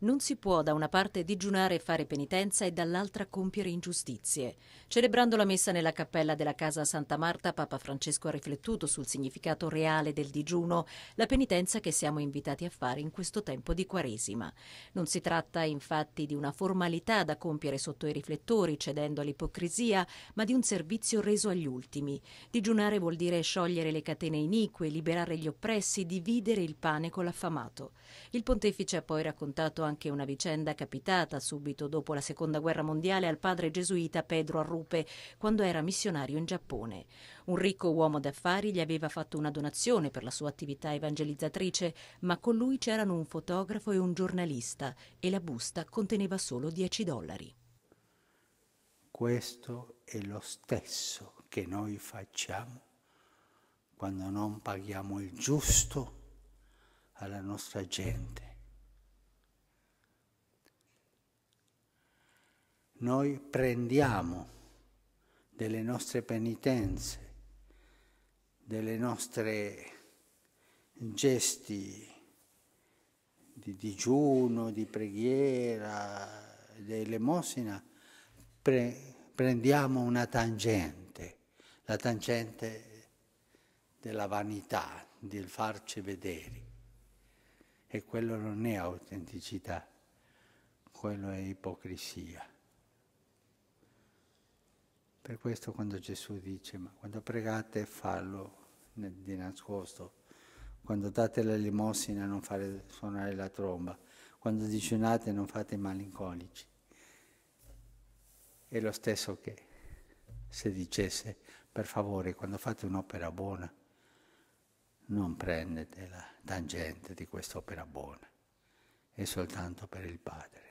Non si può da una parte digiunare e fare penitenza e dall'altra compiere ingiustizie. Celebrando la messa nella cappella della casa Santa Marta, Papa Francesco ha riflettuto sul significato reale del digiuno, la penitenza che siamo invitati a fare in questo tempo di Quaresima. Non si tratta infatti di una formalità da compiere sotto i riflettori, cedendo all'ipocrisia, ma di un servizio reso agli ultimi. Digiunare vuol dire sciogliere le catene inique, liberare gli oppressi, dividere il pane con l'affamato. Il pontefice ha poi raccontato anche una vicenda capitata subito dopo la Seconda Guerra Mondiale al padre gesuita Pedro Arrupe, quando era missionario in Giappone. Un ricco uomo d'affari gli aveva fatto una donazione per la sua attività evangelizzatrice, ma con lui c'erano un fotografo e un giornalista e la busta conteneva solo 10 dollari. Questo è lo stesso che noi facciamo quando non paghiamo il giusto alla nostra gente. noi prendiamo delle nostre penitenze, delle nostre gesti di digiuno, di preghiera, di elemosina, pre- prendiamo una tangente, la tangente della vanità, del farci vedere. E quello non è autenticità, quello è ipocrisia. Per questo quando Gesù dice, ma quando pregate fallo di nascosto, quando date la limosina non fare suonare la tromba, quando digiunate non fate i malinconici. È lo stesso che se dicesse, per favore, quando fate un'opera buona, non prendete la tangente di quest'opera buona, è soltanto per il Padre.